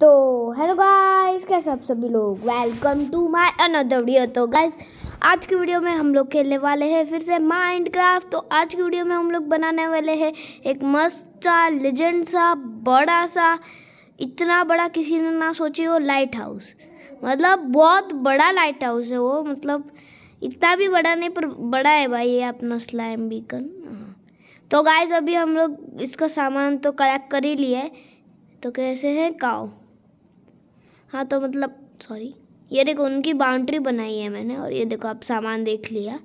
तो hello guys कैसे आप सभी लोग welcome to my another video तो गाइस आज की वीडियो में हम लोग खेलने वाले हैं फिर से माइंडक्राफ्ट तो आज की वीडियो में हम लोग बनाने वाले हैं एक मस्त सा लेजेंड सा बड़ा सा इतना बड़ा किसी ने ना सोची हो लाइट हाउस मतलब बहुत बड़ा लाइट हाउस है वो मतलब इतना भी बड़ा नहीं पर बड़ा है भाई ये अपना स्लाइम बीकन तो गाइज अभी हम लोग इसका सामान तो कलेक्ट कर ही लिया है तो कैसे हैं काओ हाँ तो मतलब सॉरी ये देखो उनकी बाउंड्री बनाई है मैंने और ये देखो आप सामान देख लिया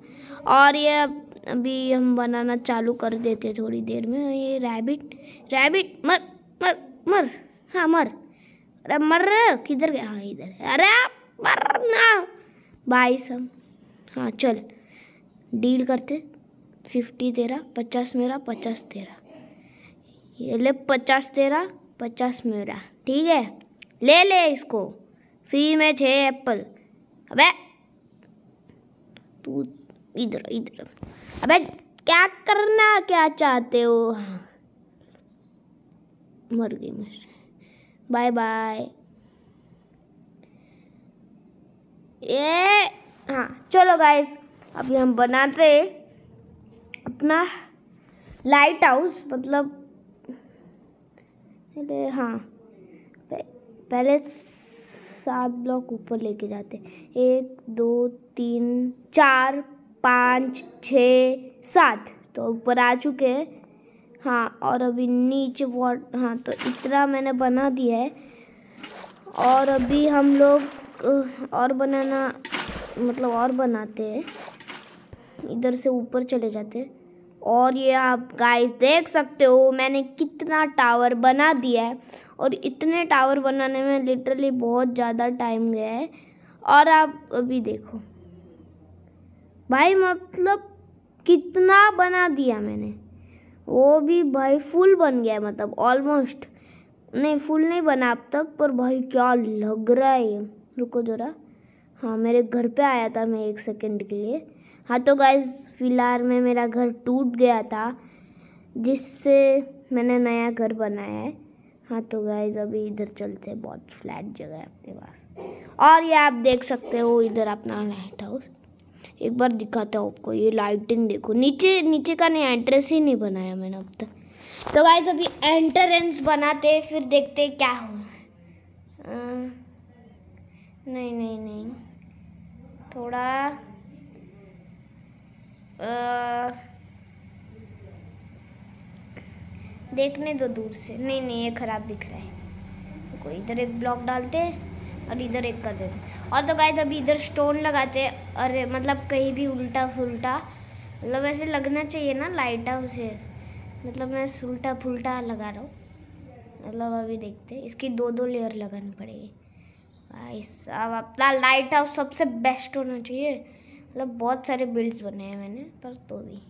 और ये अभी हम बनाना चालू कर देते थोड़ी देर में ये रैबिट रैबिट मर मर मर हाँ मर अरे मर किधर गया हाँ इधर अरे मर ना बाईस सब हाँ चल डील करते फिफ्टी तेरा पचास मेरा पचास तेरा ये ले पचास तेरा पचास मेरा ठीक है ले ले इसको फ्री में छः एप्पल अबे तू इधर इधर अबे क्या करना क्या चाहते हो मर गई मर बाय बाय ये हाँ चलो गाइस अभी हम बनाते अपना लाइट हाउस मतलब हाँ पहले सात ब्लॉक ऊपर लेके जाते एक दो तीन चार पाँच छ सात तो ऊपर आ चुके हैं हाँ और अभी नीचे वॉट हाँ तो इतना मैंने बना दिया है और अभी हम लोग और बनाना मतलब और बनाते हैं इधर से ऊपर चले जाते हैं और ये आप गाइस देख सकते हो मैंने कितना टावर बना दिया है और इतने टावर बनाने में लिटरली बहुत ज़्यादा टाइम गया है और आप अभी देखो भाई मतलब कितना बना दिया मैंने वो भी भाई फुल बन गया है मतलब ऑलमोस्ट नहीं फुल नहीं बना अब तक पर भाई क्या लग रहा है ये रुको ज़रा हाँ मेरे घर पे आया था मैं एक सेकंड के लिए हाँ तो गाइज फ़िलहाल में मेरा घर टूट गया था जिससे मैंने नया घर बनाया है हाँ तो गाइज अभी इधर चलते बहुत फ्लैट जगह है अपने पास और ये आप देख सकते हो इधर अपना लाइट हाउस एक बार दिखाता हूँ आपको ये लाइटिंग देखो नीचे नीचे का नहीं एंट्रेंस ही नहीं बनाया मैंने अब तक तो गाइज अभी एंट्रेंस बनाते फिर देखते क्या हो रहा है नहीं नहीं नहीं थोड़ा आ, देखने दो दूर से नहीं नहीं ये ख़राब दिख रहा है कोई इधर एक ब्लॉक डालते और इधर एक कर देते और तो गाइस अभी इधर स्टोन लगाते अरे मतलब कहीं भी उल्टा फुलटा मतलब ऐसे लगना चाहिए ना लाइट हाउस है मतलब मैं उल्टा फुलटा लगा रहा हूँ मतलब अभी देखते इसकी दो दो लेयर लगानी पड़ेगी भाई साहब अपना लाइट हाउस सबसे बेस्ट होना चाहिए मतलब बहुत सारे बिल्ड्स बने हैं मैंने पर तो भी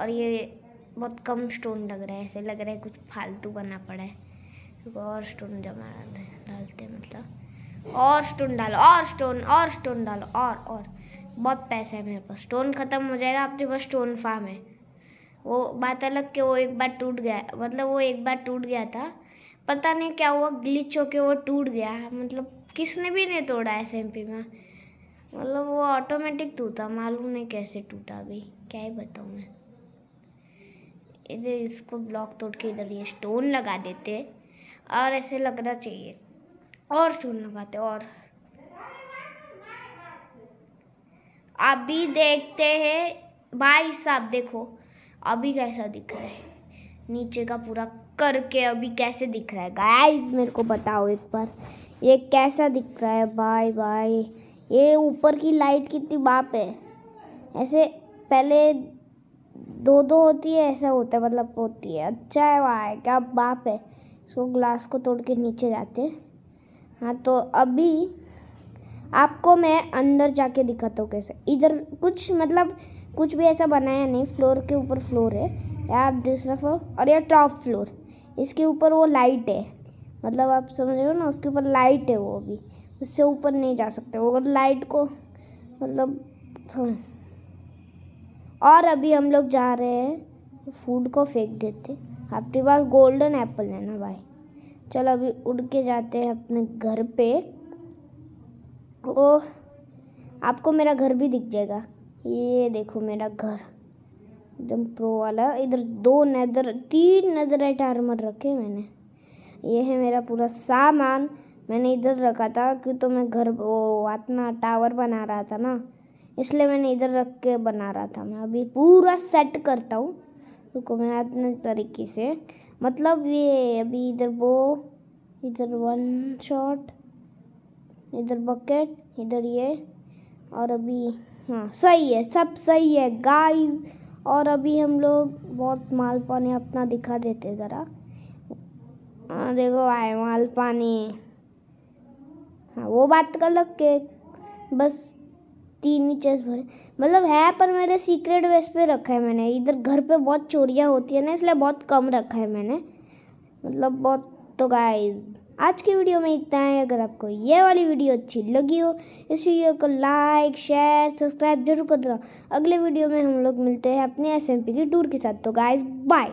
और ये बहुत कम स्टोन लग रहा है ऐसे लग रहा है कुछ फालतू बना पड़ा है और स्टोन जमा डालते हैं मतलब और स्टोन डालो और स्टोन और स्टोन डालो और और बहुत पैसा है मेरे पास स्टोन ख़त्म हो जाएगा आपके पास स्टोन फार्म है वो बात अलग के वो एक बार टूट गया मतलब वो एक बार टूट गया था पता नहीं क्या हुआ ग्लिच होके वो टूट गया मतलब किसने भी नहीं तोड़ा एस एम पी में मतलब वो ऑटोमेटिक टूटा मालूम नहीं कैसे टूटा अभी क्या ही बताऊँ मैं इधर इसको ब्लॉक तोड़ के इधर ये स्टोन लगा देते और ऐसे लगना चाहिए और स्टोन लगाते और अभी देखते हैं भाई साहब देखो अभी कैसा दिख रहा है नीचे का पूरा करके अभी कैसे दिख रहा है गाइस मेरे को बताओ एक बार ये कैसा दिख रहा है बाय बाय ये ऊपर की लाइट कितनी बाप है ऐसे पहले दो दो होती है ऐसा होता है मतलब होती है अच्छा है वाह क्या बाप है इसको ग्लास को तोड़ के नीचे जाते हैं हाँ तो अभी आपको मैं अंदर जाके दिखाता हूँ कैसे इधर कुछ मतलब कुछ भी ऐसा बनाया नहीं फ्लोर के ऊपर फ्लोर है या आप दूसरा फ्लोर और यह टॉप फ्लोर इसके ऊपर वो लाइट है मतलब आप समझ रहे हो ना उसके ऊपर लाइट है वो अभी उससे ऊपर नहीं जा सकते वो लाइट को मतलब और अभी हम लोग जा रहे हैं फूड को फेंक देते आपके पास गोल्डन एप्पल है ना भाई चलो अभी उड़ के जाते हैं अपने घर पे ओ आपको मेरा घर भी दिख जाएगा ये देखो मेरा घर एकदम प्रो वाला इधर दो नदर तीन नदराइट आर्मर रखे मैंने ये है मेरा पूरा सामान मैंने इधर रखा था क्यों तो मैं घर वो अपना टावर बना रहा था ना इसलिए मैंने इधर रख के बना रहा था मैं अभी पूरा सेट करता हूँ रुको मैं अपने तरीके से मतलब ये अभी इधर वो इधर वन शॉट इधर बकेट इधर ये और अभी हाँ सही है सब सही है गाइस और अभी हम लोग बहुत माल पानी अपना दिखा देते ज़रा हाँ, देखो आए माल पानी हाँ वो बात कर लग के बस तीन ही चेस भरे मतलब है पर मेरे सीक्रेट वेस पे रखा है मैंने इधर घर पे बहुत चोरियाँ होती है ना इसलिए बहुत कम रखा है मैंने मतलब बहुत तो गाइस आज की वीडियो में इतना है अगर आपको ये वाली वीडियो अच्छी लगी हो इस वीडियो को लाइक शेयर सब्सक्राइब जरूर कर दो अगले वीडियो में हम लोग मिलते हैं अपने एस की टूर के साथ तो गाइज बाय